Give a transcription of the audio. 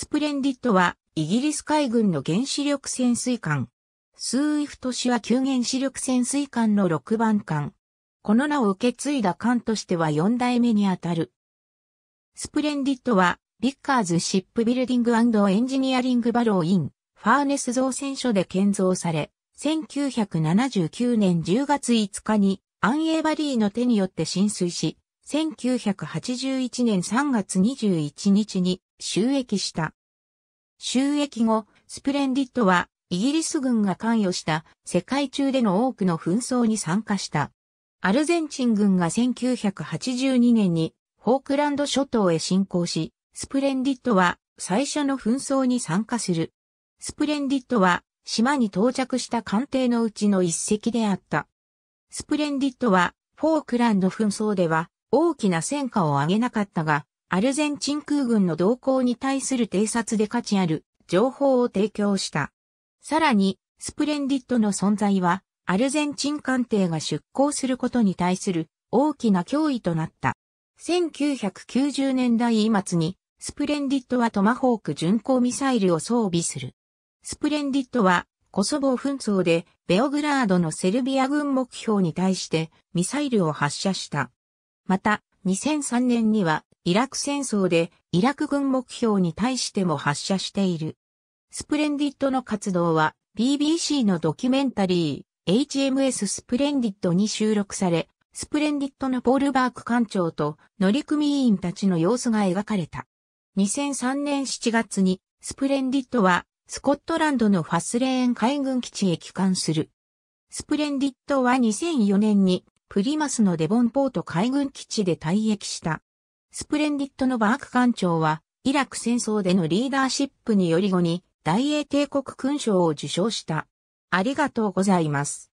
スプレンディットは、イギリス海軍の原子力潜水艦。スーイフト氏は旧原子力潜水艦の6番艦。この名を受け継いだ艦としては4代目にあたる。スプレンディットは、ビッカーズシップビルディングエンジニアリングバローイン、ファーネス造船所で建造され、1979年10月5日にアンエーバリーの手によって浸水し、1981年3月21日に収益した。収益後、スプレンディットはイギリス軍が関与した世界中での多くの紛争に参加した。アルゼンチン軍が1982年にフォークランド諸島へ侵攻し、スプレンディットは最初の紛争に参加する。スプレンディットは島に到着した艦艇のうちの一隻であった。スプレンディットはフォークランド紛争では大きな戦果を上げなかったが、アルゼンチン空軍の動向に対する偵察で価値ある情報を提供した。さらに、スプレンディットの存在は、アルゼンチン艦艇が出港することに対する大きな脅威となった。1990年代末に、スプレンディットはトマホーク巡航ミサイルを装備する。スプレンディットは、コソボ紛争で、ベオグラードのセルビア軍目標に対して、ミサイルを発射した。また、2003年には、イラク戦争でイラク軍目標に対しても発射している。スプレンディットの活動は BBC のドキュメンタリー HMS スプレンディットに収録され、スプレンディットのポールバーク艦長と乗組員たちの様子が描かれた。2003年7月にスプレンディットはスコットランドのファスレーン海軍基地へ帰還する。スプレンディットは2004年にプリマスのデボンポート海軍基地で退役した。スプレンディットのバーク艦長は、イラク戦争でのリーダーシップにより後に、大英帝国勲章を受章した。ありがとうございます。